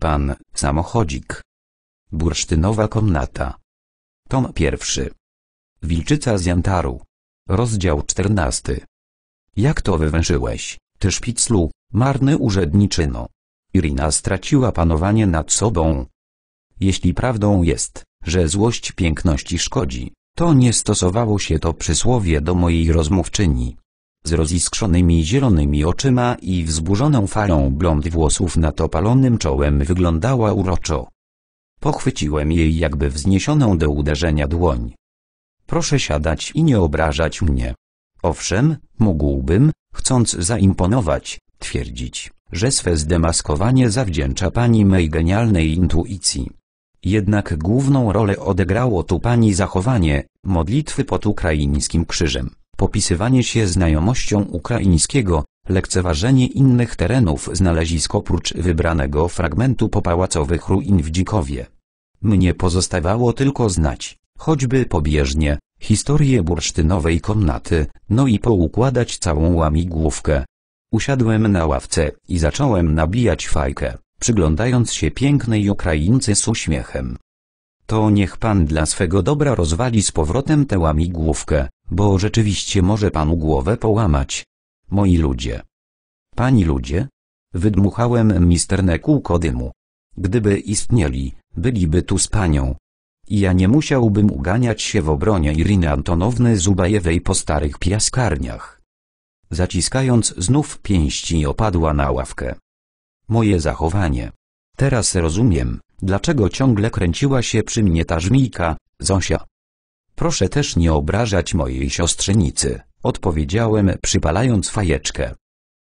Pan, samochodzik. Bursztynowa komnata. Tom pierwszy. Wilczyca z Jantaru. Rozdział czternasty. Jak to wywężyłeś? ty szpiclu, marny urzędniczyno. Irina straciła panowanie nad sobą. Jeśli prawdą jest, że złość piękności szkodzi, to nie stosowało się to przysłowie do mojej rozmówczyni z roziskrzonymi zielonymi oczyma i wzburzoną falą blond włosów nad opalonym czołem wyglądała uroczo. Pochwyciłem jej jakby wzniesioną do uderzenia dłoń. Proszę siadać i nie obrażać mnie. Owszem, mógłbym, chcąc zaimponować, twierdzić, że swe zdemaskowanie zawdzięcza pani mej genialnej intuicji. Jednak główną rolę odegrało tu pani zachowanie, modlitwy pod ukraińskim krzyżem popisywanie się znajomością ukraińskiego, lekceważenie innych terenów znalezisk oprócz wybranego fragmentu popałacowych ruin w Dzikowie. Mnie pozostawało tylko znać, choćby pobieżnie, historię bursztynowej komnaty, no i poukładać całą łamigłówkę. Usiadłem na ławce i zacząłem nabijać fajkę, przyglądając się pięknej Ukraińce z uśmiechem. To niech pan dla swego dobra rozwali z powrotem tę łamigłówkę, bo rzeczywiście może panu głowę połamać. Moi ludzie. Pani ludzie? Wydmuchałem misterne kółko dymu. Gdyby istnieli, byliby tu z panią. I ja nie musiałbym uganiać się w obronie Iriny Antonowny Zubajewej po starych piaskarniach. Zaciskając znów pięści opadła na ławkę. Moje zachowanie. Teraz rozumiem, dlaczego ciągle kręciła się przy mnie ta żmijka, Zosia. Proszę też nie obrażać mojej siostrzenicy, odpowiedziałem przypalając fajeczkę.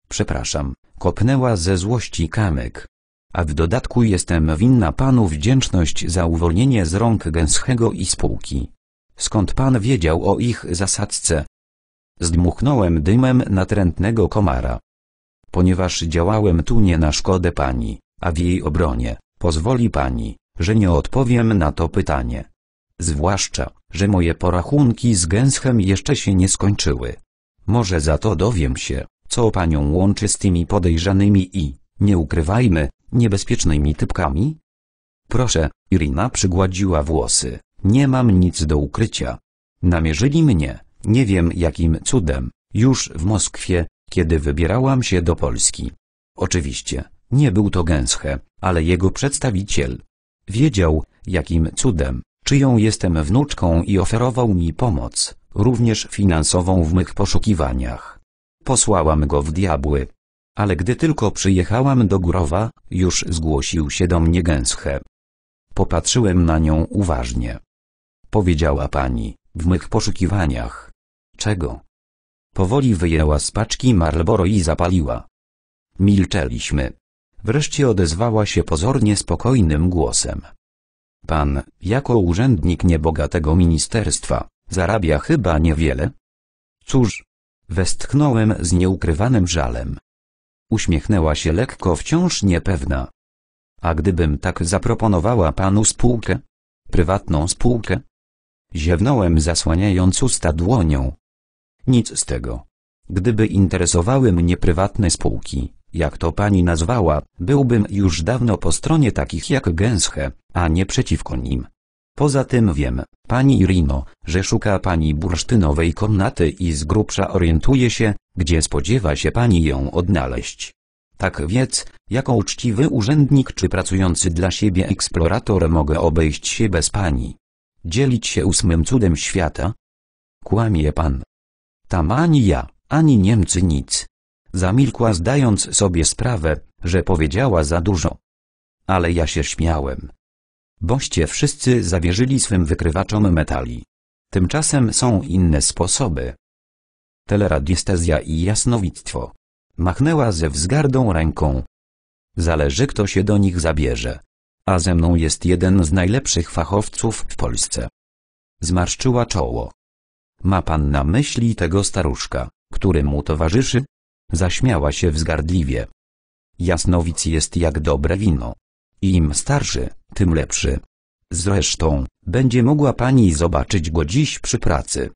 Przepraszam, kopnęła ze złości kamyk. A w dodatku jestem winna panu wdzięczność za uwolnienie z rąk Gęschego i spółki. Skąd pan wiedział o ich zasadzce? Zdmuchnąłem dymem natrętnego komara. Ponieważ działałem tu nie na szkodę pani, a w jej obronie, pozwoli pani, że nie odpowiem na to pytanie. Zwłaszcza, że moje porachunki z Gęschem jeszcze się nie skończyły. Może za to dowiem się, co panią łączy z tymi podejrzanymi i, nie ukrywajmy, niebezpiecznymi typkami? Proszę, Irina przygładziła włosy, nie mam nic do ukrycia. Namierzyli mnie, nie wiem jakim cudem, już w Moskwie, kiedy wybierałam się do Polski. Oczywiście, nie był to Gęsche, ale jego przedstawiciel. Wiedział, jakim cudem, czyją jestem wnuczką i oferował mi pomoc, również finansową w mych poszukiwaniach. Posłałam go w diabły. Ale gdy tylko przyjechałam do Górowa, już zgłosił się do mnie gęsche. Popatrzyłem na nią uważnie. Powiedziała pani, w mych poszukiwaniach. Czego? Powoli wyjęła z paczki Marlboro i zapaliła. Milczeliśmy. Wreszcie odezwała się pozornie spokojnym głosem. Pan, jako urzędnik niebogatego ministerstwa, zarabia chyba niewiele? Cóż, westchnąłem z nieukrywanym żalem. Uśmiechnęła się lekko wciąż niepewna. A gdybym tak zaproponowała panu spółkę? Prywatną spółkę? Ziewnąłem zasłaniając usta dłonią. Nic z tego. Gdyby interesowały mnie prywatne spółki, jak to pani nazwała, byłbym już dawno po stronie takich jak Gęsche, a nie przeciwko nim. Poza tym wiem, pani Irino, że szuka pani bursztynowej komnaty i z grubsza orientuje się, gdzie spodziewa się pani ją odnaleźć. Tak więc, jako uczciwy urzędnik czy pracujący dla siebie eksplorator mogę obejść się bez pani. Dzielić się ósmym cudem świata? Kłamie pan. Tam ani ja, ani Niemcy nic. Zamilkła zdając sobie sprawę, że powiedziała za dużo. Ale ja się śmiałem. Boście wszyscy zawierzyli swym wykrywaczom metali. Tymczasem są inne sposoby. Teleradiestezja i jasnowictwo. Machnęła ze wzgardą ręką. Zależy kto się do nich zabierze. A ze mną jest jeden z najlepszych fachowców w Polsce. Zmarszczyła czoło. Ma pan na myśli tego staruszka, który mu towarzyszy? Zaśmiała się wzgardliwie. Jasnowic jest jak dobre wino. Im starszy, tym lepszy. Zresztą, będzie mogła pani zobaczyć go dziś przy pracy.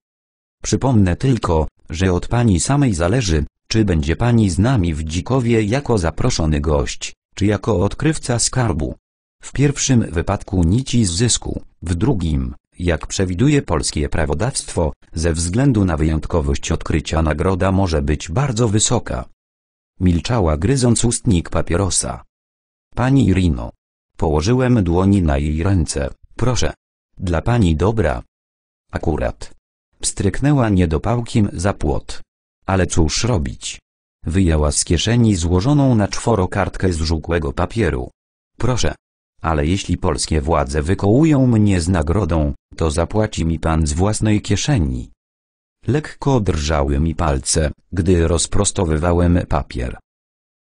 Przypomnę tylko, że od pani samej zależy, czy będzie pani z nami w Dzikowie jako zaproszony gość, czy jako odkrywca skarbu. W pierwszym wypadku nici z zysku, w drugim, jak przewiduje polskie prawodawstwo, ze względu na wyjątkowość odkrycia nagroda może być bardzo wysoka. Milczała gryząc ustnik papierosa. Pani Irino. Położyłem dłoni na jej ręce. Proszę. Dla pani dobra. Akurat. Pstryknęła niedopałkiem za płot. Ale cóż robić? Wyjęła z kieszeni złożoną na czworo kartkę z żółkłego papieru. Proszę ale jeśli polskie władze wykołują mnie z nagrodą, to zapłaci mi pan z własnej kieszeni. Lekko drżały mi palce, gdy rozprostowywałem papier.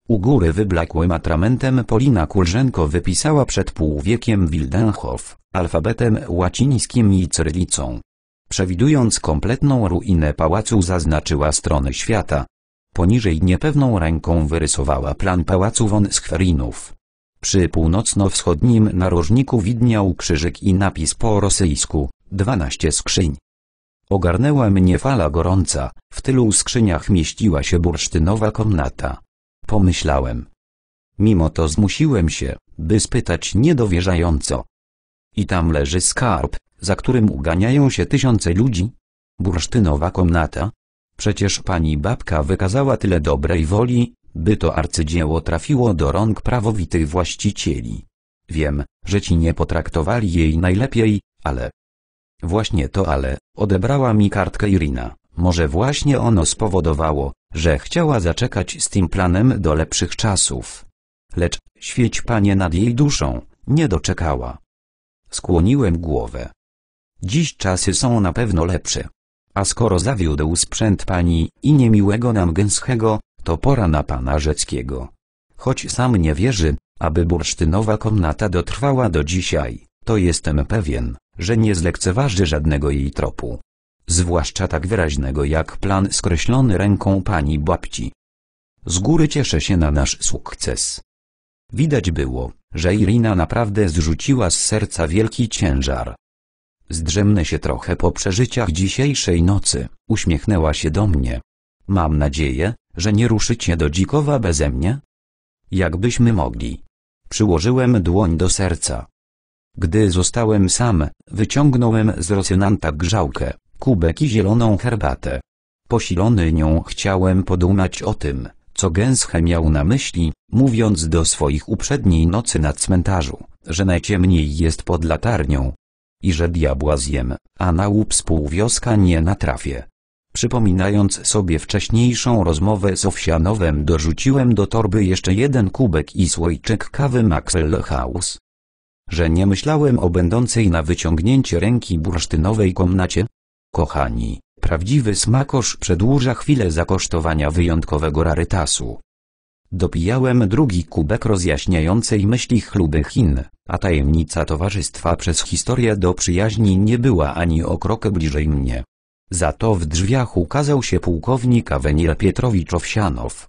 U góry wyblakłym atramentem Polina Kulżenko wypisała przed półwiekiem Wildenhof, alfabetem łacińskim i cyrylicą. Przewidując kompletną ruinę pałacu zaznaczyła strony świata. Poniżej niepewną ręką wyrysowała plan pałacu von przy północno-wschodnim narożniku widniał krzyżyk i napis po rosyjsku, 12 skrzyń. Ogarnęła mnie fala gorąca, w tylu skrzyniach mieściła się bursztynowa komnata. Pomyślałem. Mimo to zmusiłem się, by spytać niedowierzająco. I tam leży skarb, za którym uganiają się tysiące ludzi? Bursztynowa komnata? Przecież pani babka wykazała tyle dobrej woli, by to arcydzieło trafiło do rąk prawowitych właścicieli. Wiem, że ci nie potraktowali jej najlepiej, ale... Właśnie to ale, odebrała mi kartkę Irina. Może właśnie ono spowodowało, że chciała zaczekać z tym planem do lepszych czasów. Lecz, świeć panie nad jej duszą, nie doczekała. Skłoniłem głowę. Dziś czasy są na pewno lepsze. A skoro zawiódł sprzęt pani i niemiłego nam gęschego, to pora na pana Rzeckiego. Choć sam nie wierzy, aby bursztynowa komnata dotrwała do dzisiaj, to jestem pewien, że nie zlekceważy żadnego jej tropu. Zwłaszcza tak wyraźnego jak plan skreślony ręką pani babci. Z góry cieszę się na nasz sukces. Widać było, że Irina naprawdę zrzuciła z serca wielki ciężar. Zdrzemnę się trochę po przeżyciach dzisiejszej nocy, uśmiechnęła się do mnie. Mam nadzieję, że nie ruszycie do dzikowa beze mnie? Jakbyśmy mogli. Przyłożyłem dłoń do serca. Gdy zostałem sam, wyciągnąłem z rosjonanta grzałkę, kubek i zieloną herbatę. Posilony nią chciałem podumać o tym, co Gęsche miał na myśli, mówiąc do swoich uprzedniej nocy na cmentarzu, że najciemniej jest pod latarnią. I że diabła zjem, a na łup z nie natrafię. Przypominając sobie wcześniejszą rozmowę z Owsianowem dorzuciłem do torby jeszcze jeden kubek i słoiczek kawy Maxell House. Że nie myślałem o będącej na wyciągnięcie ręki bursztynowej komnacie? Kochani, prawdziwy smakosz przedłuża chwilę zakosztowania wyjątkowego rarytasu. Dopijałem drugi kubek rozjaśniającej myśli chluby Chin, a tajemnica towarzystwa przez historię do przyjaźni nie była ani o krok bliżej mnie. Za to w drzwiach ukazał się pułkownik Awenir Pietrowicz Owsianow.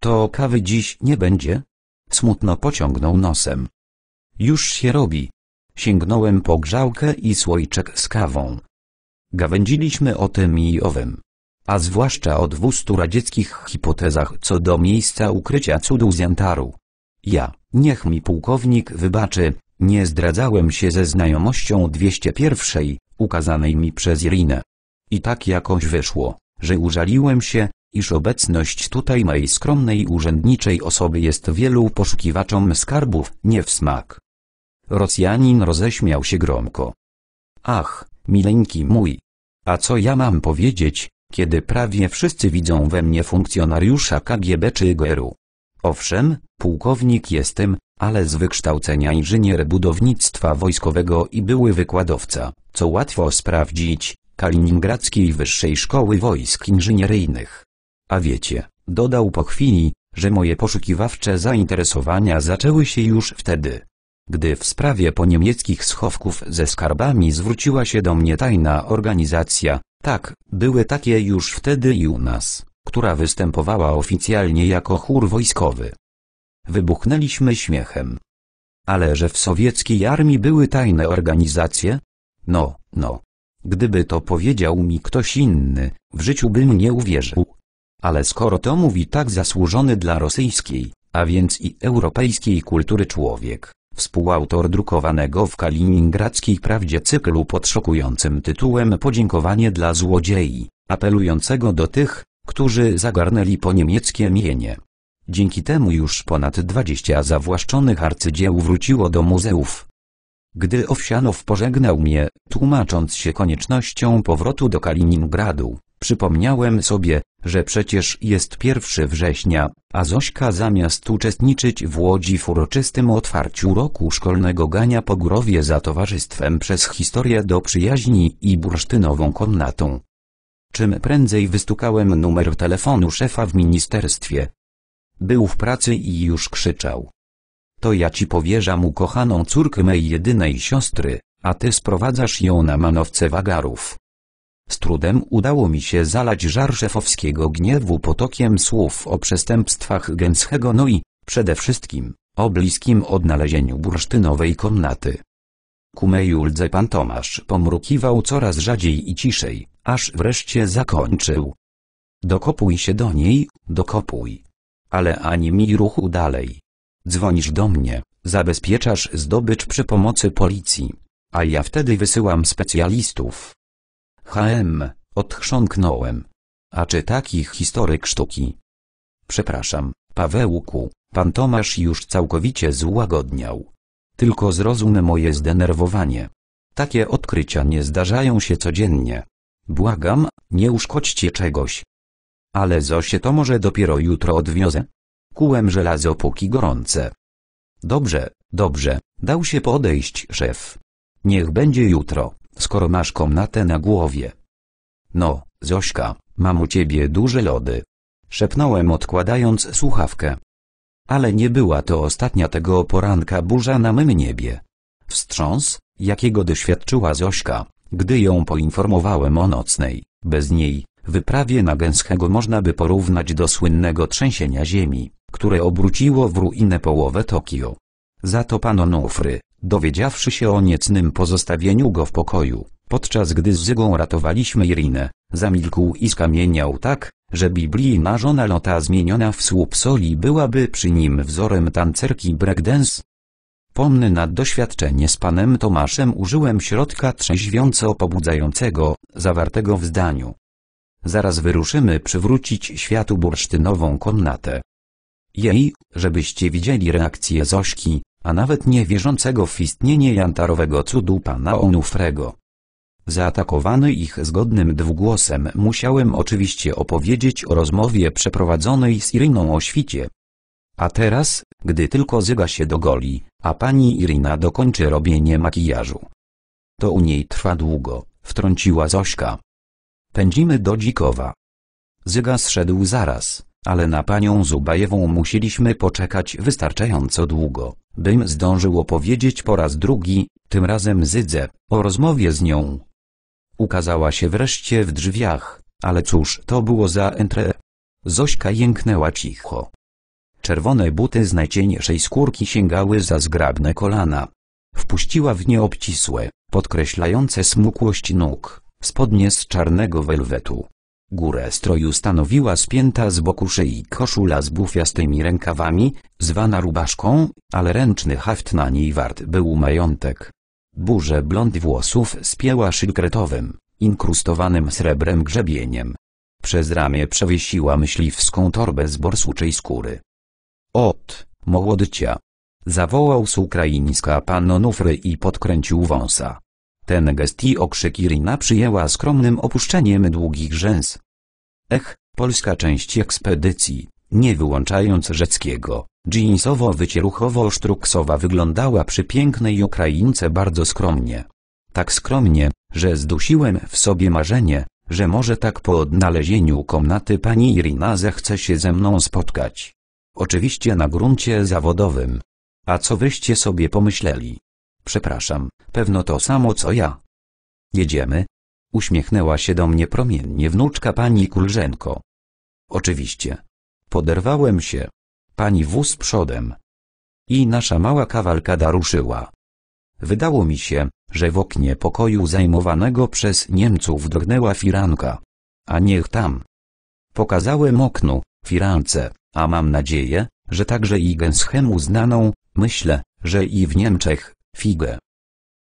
To kawy dziś nie będzie? Smutno pociągnął nosem. Już się robi. Sięgnąłem po grzałkę i słoiczek z kawą. Gawędziliśmy o tym i owym. A zwłaszcza o dwustu radzieckich hipotezach co do miejsca ukrycia cudu z Jantaru. Ja, niech mi pułkownik wybaczy, nie zdradzałem się ze znajomością 201, ukazanej mi przez Irinę. I tak jakoś wyszło, że użaliłem się, iż obecność tutaj mojej skromnej urzędniczej osoby jest wielu poszukiwaczom skarbów nie w smak. Rosjanin roześmiał się gromko. Ach, mileńki mój. A co ja mam powiedzieć, kiedy prawie wszyscy widzą we mnie funkcjonariusza KGB czy GRU. Owszem, pułkownik jestem, ale z wykształcenia inżynier budownictwa wojskowego i były wykładowca, co łatwo sprawdzić, Kaliningradzkiej Wyższej Szkoły Wojsk Inżynieryjnych. A wiecie, dodał po chwili, że moje poszukiwawcze zainteresowania zaczęły się już wtedy. Gdy w sprawie po niemieckich schowków ze skarbami zwróciła się do mnie tajna organizacja, tak, były takie już wtedy i u nas, która występowała oficjalnie jako chór wojskowy. Wybuchnęliśmy śmiechem. Ale że w sowieckiej armii były tajne organizacje? No, no. Gdyby to powiedział mi ktoś inny, w życiu bym nie uwierzył. Ale skoro to mówi tak zasłużony dla rosyjskiej, a więc i europejskiej kultury człowiek, współautor drukowanego w kaliningradzkiej prawdzie cyklu pod szokującym tytułem Podziękowanie dla złodziei, apelującego do tych, którzy zagarnęli po niemieckie mienie. Dzięki temu już ponad 20 zawłaszczonych arcydzieł wróciło do muzeów, gdy Owsianow pożegnał mnie, tłumacząc się koniecznością powrotu do Kaliningradu, przypomniałem sobie, że przecież jest 1 września, a Zośka zamiast uczestniczyć w Łodzi w uroczystym otwarciu roku szkolnego gania po górowie za towarzystwem przez historię do przyjaźni i bursztynową komnatą. Czym prędzej wystukałem numer telefonu szefa w ministerstwie. Był w pracy i już krzyczał to ja ci powierzam ukochaną córkę mej jedynej siostry, a ty sprowadzasz ją na manowce wagarów. Z trudem udało mi się zalać żar szefowskiego gniewu potokiem słów o przestępstwach Gęcego no i, przede wszystkim, o bliskim odnalezieniu bursztynowej komnaty. Ku mej uldze pan Tomasz pomrukiwał coraz rzadziej i ciszej, aż wreszcie zakończył. Dokopuj się do niej, dokopuj. Ale ani mi ruchu dalej. Dzwonisz do mnie, zabezpieczasz zdobycz przy pomocy policji. A ja wtedy wysyłam specjalistów. HM, odchrząknąłem. A czy takich historyk sztuki? Przepraszam, Pawełku, pan Tomasz już całkowicie złagodniał. Tylko zrozum moje zdenerwowanie. Takie odkrycia nie zdarzają się codziennie. Błagam, nie uszkodźcie czegoś. Ale Zosie to może dopiero jutro odwiozę? kułem żelazo póki gorące. Dobrze, dobrze, dał się podejść szef. Niech będzie jutro, skoro masz komnatę na głowie. No, Zośka, mam u ciebie duże lody. Szepnąłem odkładając słuchawkę. Ale nie była to ostatnia tego poranka burza na mym niebie. Wstrząs, jakiego doświadczyła Zośka, gdy ją poinformowałem o nocnej, bez niej, wyprawie na Gęschego można by porównać do słynnego trzęsienia ziemi które obróciło w ruinę połowę Tokio. Za to pan Onufry, dowiedziawszy się o niecnym pozostawieniu go w pokoju, podczas gdy z Zygą ratowaliśmy Irinę, zamilkł i skamieniał tak, że Biblii marzona Lota zmieniona w słup soli byłaby przy nim wzorem tancerki breakdance. Pomny na doświadczenie z panem Tomaszem użyłem środka trzeźwiąco pobudzającego, zawartego w zdaniu. Zaraz wyruszymy przywrócić światu bursztynową komnatę, jej, żebyście widzieli reakcję Zośki, a nawet wierzącego w istnienie jantarowego cudu pana Onufrego. Zaatakowany ich zgodnym dwugłosem musiałem oczywiście opowiedzieć o rozmowie przeprowadzonej z Iryną o świcie. A teraz, gdy tylko Zyga się dogoli, a pani Irina dokończy robienie makijażu. To u niej trwa długo, wtrąciła Zośka. Pędzimy do Dzikowa. Zyga zszedł zaraz ale na panią Zubajewą musieliśmy poczekać wystarczająco długo, bym zdążył opowiedzieć po raz drugi, tym razem Zydze, o rozmowie z nią. Ukazała się wreszcie w drzwiach, ale cóż to było za entre. Zośka jęknęła cicho. Czerwone buty z najcieńszej skórki sięgały za zgrabne kolana. Wpuściła w nie obcisłe, podkreślające smukłość nóg, spodnie z czarnego welwetu, Górę stroju stanowiła spięta z boku szyi koszula z bufiastymi rękawami, zwana rubaszką, ale ręczny haft na niej wart był majątek. Burzę blond włosów spięła szylkretowym, inkrustowanym srebrem grzebieniem. Przez ramię przewiesiła myśliwską torbę z borsuczej skóry. Ot, młodycia! Zawołał z ukraińska pan Onufry i podkręcił wąsa. Ten gesti okrzyk Irina przyjęła skromnym opuszczeniem długich rzęs. Ech, polska część ekspedycji, nie wyłączając rzeckiego, jeansowo-wycieruchowo-sztruksowa wyglądała przy pięknej Ukraińce bardzo skromnie. Tak skromnie, że zdusiłem w sobie marzenie, że może tak po odnalezieniu komnaty pani Irina zechce się ze mną spotkać. Oczywiście na gruncie zawodowym. A co wyście sobie pomyśleli? Przepraszam, pewno to samo co ja. Jedziemy? Uśmiechnęła się do mnie promiennie wnuczka pani Kulżenko. Oczywiście. Poderwałem się. Pani wóz przodem. I nasza mała kawalkada ruszyła. Wydało mi się, że w oknie pokoju zajmowanego przez Niemców drgnęła firanka. A niech tam. Pokazałem oknu, firance, a mam nadzieję, że także i Genschem znaną, myślę, że i w Niemczech, figę.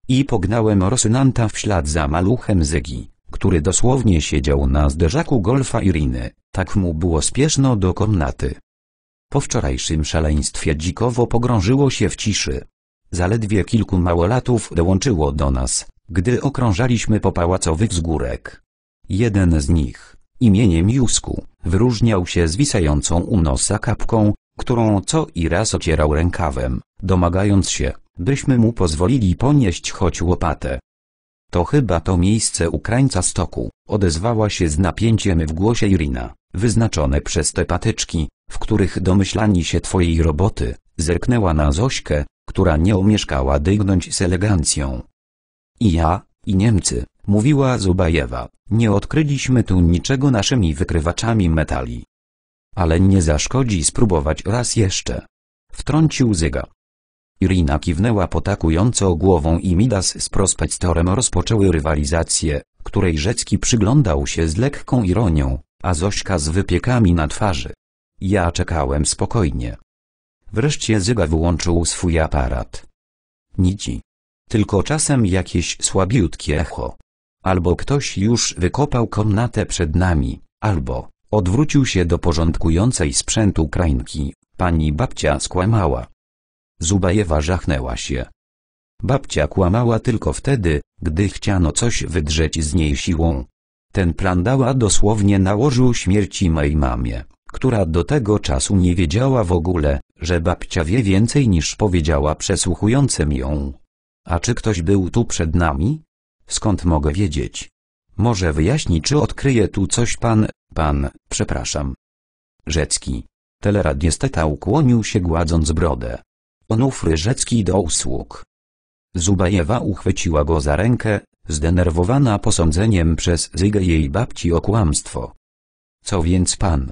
I pognałem Rosynanta w ślad za maluchem Zygi, który dosłownie siedział na zderzaku golfa Iriny, tak mu było spieszno do komnaty. Po wczorajszym szaleństwie dzikowo pogrążyło się w ciszy. Zaledwie kilku małolatów dołączyło do nas, gdy okrążaliśmy po pałacowy wzgórek. Jeden z nich, imieniem Jusku, wyróżniał się zwisającą u nosa kapką, którą co i raz ocierał rękawem, domagając się, byśmy mu pozwolili ponieść choć łopatę. To chyba to miejsce u krańca stoku, odezwała się z napięciem w głosie Irina, wyznaczone przez te patyczki, w których domyślani się twojej roboty, zerknęła na Zośkę, która nie omieszkała dygnąć z elegancją. I ja, i Niemcy, mówiła Zubajewa, nie odkryliśmy tu niczego naszymi wykrywaczami metali. Ale nie zaszkodzi spróbować raz jeszcze. Wtrącił Zyga, Irina kiwnęła potakująco głową i Midas z prospektorem rozpoczęły rywalizację, której Rzecki przyglądał się z lekką ironią, a Zośka z wypiekami na twarzy. Ja czekałem spokojnie. Wreszcie Zyga wyłączył swój aparat. Nici. Tylko czasem jakieś słabiutkie echo. Albo ktoś już wykopał komnatę przed nami, albo odwrócił się do porządkującej sprzętu krańki, Pani babcia skłamała. Zubajewa żachnęła się. Babcia kłamała tylko wtedy, gdy chciano coś wydrzeć z niej siłą. Ten plan dała dosłownie na śmierci mej mamie, która do tego czasu nie wiedziała w ogóle, że babcia wie więcej niż powiedziała przesłuchującym ją. A czy ktoś był tu przed nami? Skąd mogę wiedzieć? Może wyjaśni czy odkryje tu coś pan, pan, przepraszam. Rzecki. Telerad niestety ukłonił się gładząc brodę. Onufry Rzecki do usług. Zubajewa uchwyciła go za rękę, zdenerwowana posądzeniem przez Zygę jej babci o kłamstwo. Co więc pan?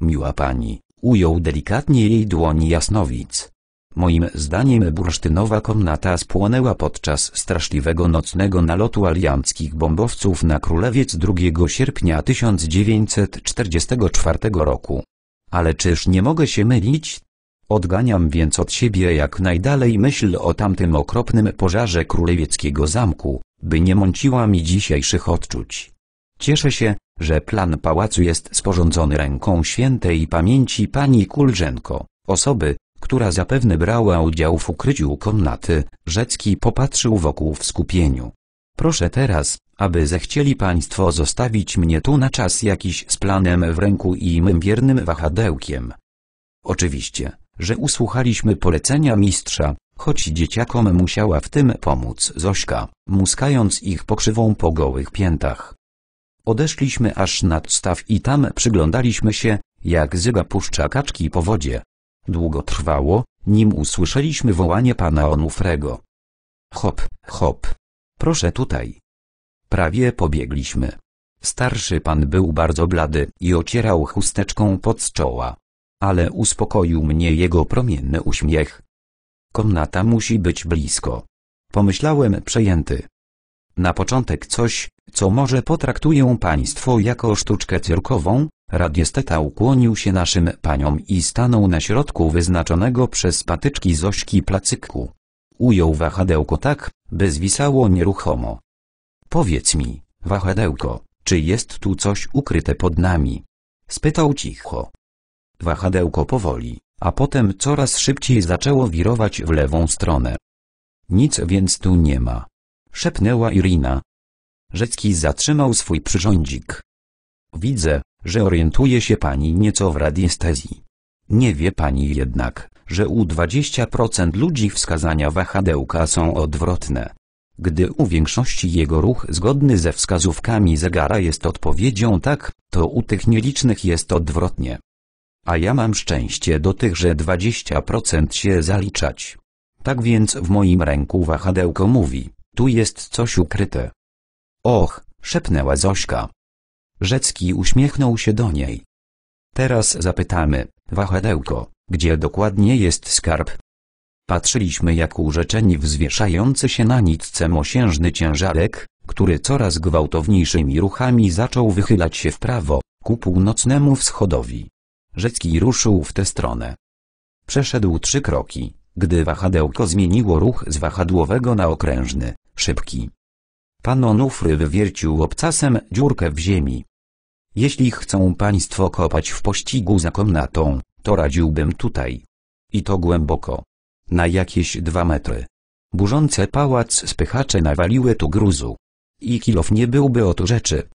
Miła pani, ujął delikatnie jej dłoń Jasnowic. Moim zdaniem bursztynowa komnata spłonęła podczas straszliwego nocnego nalotu alianckich bombowców na Królewiec 2 sierpnia 1944 roku. Ale czyż nie mogę się mylić? Odganiam więc od siebie jak najdalej myśl o tamtym okropnym pożarze królewieckiego zamku, by nie mąciła mi dzisiejszych odczuć. Cieszę się, że plan pałacu jest sporządzony ręką świętej pamięci pani Kulżenko, osoby, która zapewne brała udział w ukryciu komnaty, Rzecki popatrzył wokół w skupieniu. Proszę teraz, aby zechcieli państwo zostawić mnie tu na czas jakiś z planem w ręku i mym wiernym wahadełkiem. Oczywiście że usłuchaliśmy polecenia mistrza, choć dzieciakom musiała w tym pomóc Zośka, muskając ich pokrzywą po gołych piętach. Odeszliśmy aż nad staw i tam przyglądaliśmy się, jak zyga puszcza kaczki po wodzie. Długo trwało, nim usłyszeliśmy wołanie pana Onufrego. Hop, hop. Proszę tutaj. Prawie pobiegliśmy. Starszy pan był bardzo blady i ocierał chusteczką pod czoła ale uspokoił mnie jego promienny uśmiech. Komnata musi być blisko. Pomyślałem przejęty. Na początek coś, co może potraktują państwo jako sztuczkę cyrkową, radiesteta ukłonił się naszym paniom i stanął na środku wyznaczonego przez patyczki Zośki placyku. Ujął wahadełko tak, by zwisało nieruchomo. Powiedz mi, wahadełko, czy jest tu coś ukryte pod nami? Spytał cicho. Wahadełko powoli, a potem coraz szybciej zaczęło wirować w lewą stronę. Nic więc tu nie ma. Szepnęła Irina. Rzecki zatrzymał swój przyrządzik. Widzę, że orientuje się pani nieco w radiestezji. Nie wie pani jednak, że u 20% ludzi wskazania wahadełka są odwrotne. Gdy u większości jego ruch zgodny ze wskazówkami zegara jest odpowiedzią tak, to u tych nielicznych jest odwrotnie a ja mam szczęście do tychże 20% się zaliczać. Tak więc w moim ręku wahadełko mówi, tu jest coś ukryte. Och, szepnęła Zośka. Rzecki uśmiechnął się do niej. Teraz zapytamy, wahadełko, gdzie dokładnie jest skarb? Patrzyliśmy jak urzeczeni wzwieszający się na nitce mosiężny ciężarek, który coraz gwałtowniejszymi ruchami zaczął wychylać się w prawo, ku północnemu wschodowi. Rzecki ruszył w tę stronę. Przeszedł trzy kroki, gdy wahadełko zmieniło ruch z wahadłowego na okrężny, szybki. Pan Onufry wywiercił obcasem dziurkę w ziemi. Jeśli chcą państwo kopać w pościgu za komnatą, to radziłbym tutaj. I to głęboko. Na jakieś dwa metry. Burzące pałac spychacze nawaliły tu gruzu. I kilof nie byłby od rzeczy.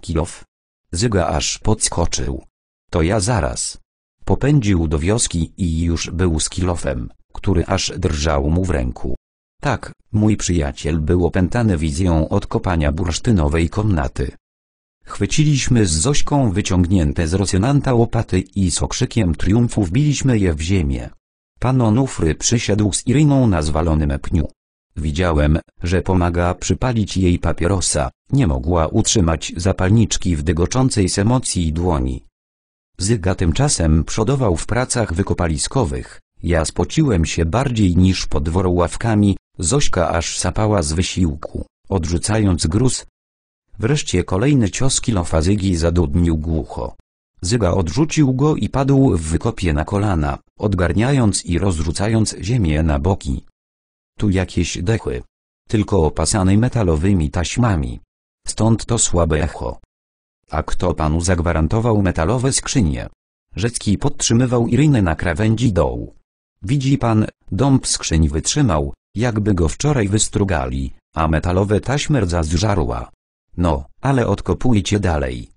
Kilof? Zyga aż podskoczył. To ja zaraz. Popędził do wioski i już był z kilofem, który aż drżał mu w ręku. Tak, mój przyjaciel był opętany wizją odkopania bursztynowej komnaty. Chwyciliśmy z Zośką wyciągnięte z Rosjonanta łopaty i z okrzykiem triumfu wbiliśmy je w ziemię. Pan Onufry przysiadł z Iryną na zwalonym pniu. Widziałem, że pomaga przypalić jej papierosa, nie mogła utrzymać zapalniczki w dygoczącej z emocji dłoni. Zyga tymczasem przodował w pracach wykopaliskowych, ja spociłem się bardziej niż pod ławkami, Zośka aż sapała z wysiłku, odrzucając gruz. Wreszcie kolejny cios kilofa Zygi zadudnił głucho. Zyga odrzucił go i padł w wykopie na kolana, odgarniając i rozrzucając ziemię na boki. Tu jakieś dechy. Tylko opasane metalowymi taśmami. Stąd to słabe echo. A kto panu zagwarantował metalowe skrzynie? Rzecki podtrzymywał Irynę na krawędzi dołu. Widzi pan, dąb skrzyń wytrzymał, jakby go wczoraj wystrugali, a metalowe taśmy rdza zżarła. No, ale odkopujcie dalej.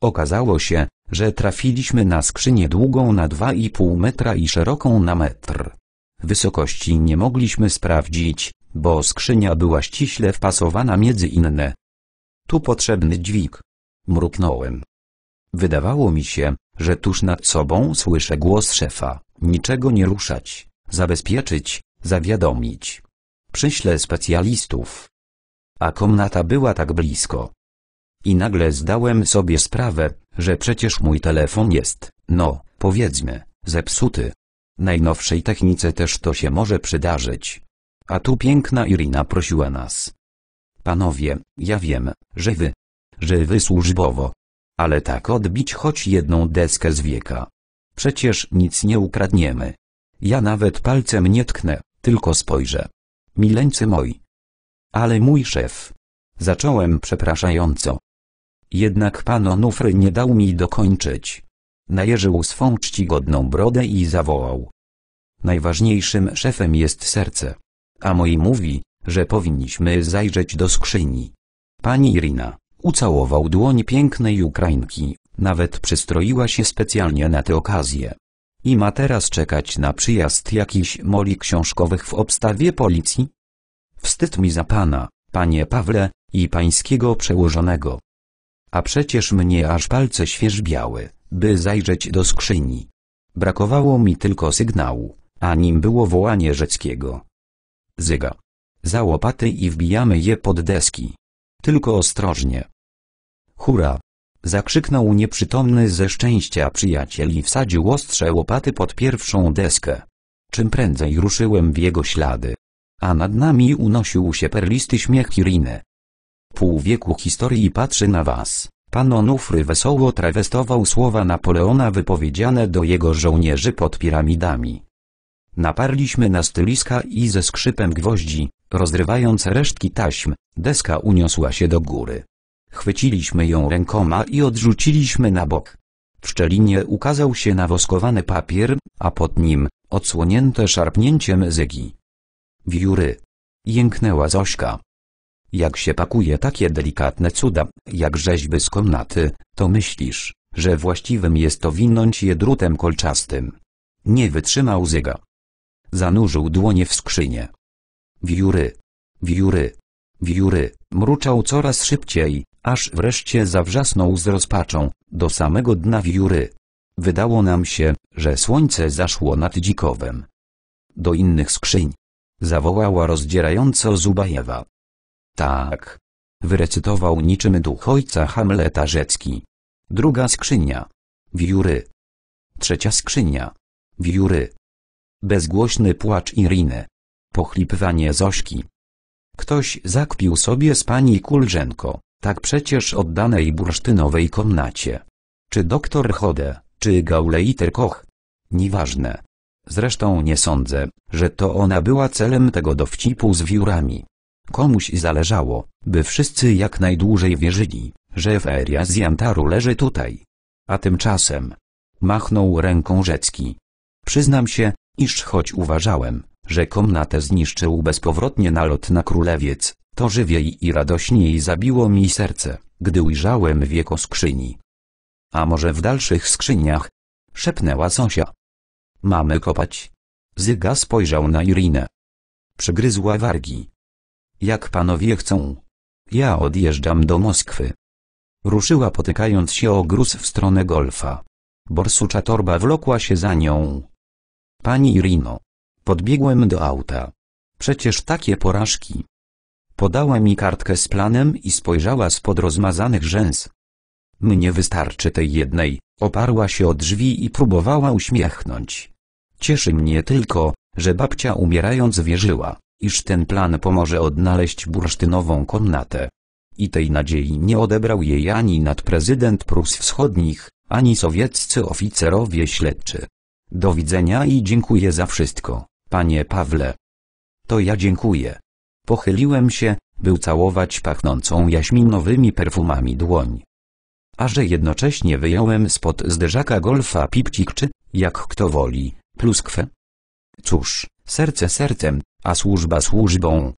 Okazało się, że trafiliśmy na skrzynię długą na 2,5 metra i szeroką na metr. Wysokości nie mogliśmy sprawdzić, bo skrzynia była ściśle wpasowana między inne. Tu potrzebny dźwig. Mruknąłem. Wydawało mi się, że tuż nad sobą słyszę głos szefa. Niczego nie ruszać, zabezpieczyć, zawiadomić. Przyślę specjalistów. A komnata była tak blisko. I nagle zdałem sobie sprawę, że przecież mój telefon jest, no, powiedzmy, zepsuty. Najnowszej technice też to się może przydarzyć. A tu piękna Irina prosiła nas. Panowie, ja wiem, że wy, że wysłużbowo. Ale tak odbić choć jedną deskę z wieka. Przecież nic nie ukradniemy. Ja nawet palcem nie tknę, tylko spojrzę. Mileńcy moi. Ale mój szef. Zacząłem przepraszająco. Jednak pan Onufry nie dał mi dokończyć. Najeżył swą czcigodną brodę i zawołał. Najważniejszym szefem jest serce. A moi mówi, że powinniśmy zajrzeć do skrzyni. Pani Irina, Ucałował dłoń pięknej Ukrainki, nawet przystroiła się specjalnie na tę okazję. I ma teraz czekać na przyjazd jakichś moli książkowych w obstawie policji? Wstyd mi za pana, panie Pawle, i pańskiego przełożonego. A przecież mnie aż palce świeżbiały, by zajrzeć do skrzyni. Brakowało mi tylko sygnału, a nim było wołanie Rzeckiego. Zyga. Za łopaty i wbijamy je pod deski. Tylko ostrożnie. Hura! Zakrzyknął nieprzytomny ze szczęścia przyjaciel i wsadził ostrze łopaty pod pierwszą deskę. Czym prędzej ruszyłem w jego ślady. A nad nami unosił się perlisty śmiech Iriny. Pół wieku historii patrzy na was. Pan Onufry wesoło trawestował słowa Napoleona wypowiedziane do jego żołnierzy pod piramidami. Naparliśmy na styliska i ze skrzypem gwoździ, Rozrywając resztki taśm, deska uniosła się do góry. Chwyciliśmy ją rękoma i odrzuciliśmy na bok. W szczelinie ukazał się nawoskowany papier, a pod nim, odsłonięte szarpnięciem zygi. Wióry. Jęknęła Zośka. Jak się pakuje takie delikatne cuda, jak rzeźby z komnaty, to myślisz, że właściwym jest to winąć je drutem kolczastym. Nie wytrzymał Zyga. Zanurzył dłonie w skrzynie. Wióry, wióry, wióry, mruczał coraz szybciej, aż wreszcie zawrzasnął z rozpaczą, do samego dna wióry. Wydało nam się, że słońce zaszło nad dzikowem. Do innych skrzyń. Zawołała rozdzierająco Zubajewa. Tak. Wyrecytował niczym duch ojca Hamleta Rzecki. Druga skrzynia. Wióry. Trzecia skrzynia. Wióry. Bezgłośny płacz Iriny. Pochlipywanie Zośki. Ktoś zakpił sobie z pani Kulżenko, tak przecież oddanej bursztynowej komnacie. Czy doktor Chode, czy Gauleiter Koch? Nieważne. Zresztą nie sądzę, że to ona była celem tego dowcipu z wiórami. Komuś zależało, by wszyscy jak najdłużej wierzyli, że feria z Jantaru leży tutaj. A tymczasem... Machnął ręką Rzecki. Przyznam się, iż choć uważałem, że komnatę zniszczył bezpowrotnie nalot na królewiec, to żywiej i radośniej zabiło mi serce, gdy ujrzałem wieko skrzyni. A może w dalszych skrzyniach? Szepnęła Sosia. Mamy kopać. Zyga spojrzał na Irinę. Przygryzła wargi. Jak panowie chcą. Ja odjeżdżam do Moskwy. Ruszyła potykając się o gruz w stronę golfa. Borsucza torba wlokła się za nią. Pani Irino, Podbiegłem do auta. Przecież takie porażki. Podała mi kartkę z planem i spojrzała spod rozmazanych rzęs. Mnie wystarczy tej jednej, oparła się o drzwi i próbowała uśmiechnąć. Cieszy mnie tylko, że babcia umierając wierzyła, iż ten plan pomoże odnaleźć bursztynową komnatę. I tej nadziei nie odebrał jej ani nadprezydent Prus Wschodnich, ani sowieccy oficerowie śledczy. Do widzenia i dziękuję za wszystko. Panie Pawle. To ja dziękuję. Pochyliłem się, by całować pachnącą jaśminowymi perfumami dłoń. A że jednocześnie wyjąłem spod zderzaka golfa pipcik czy, jak kto woli, pluskwę. Cóż, serce sercem, a służba służbą.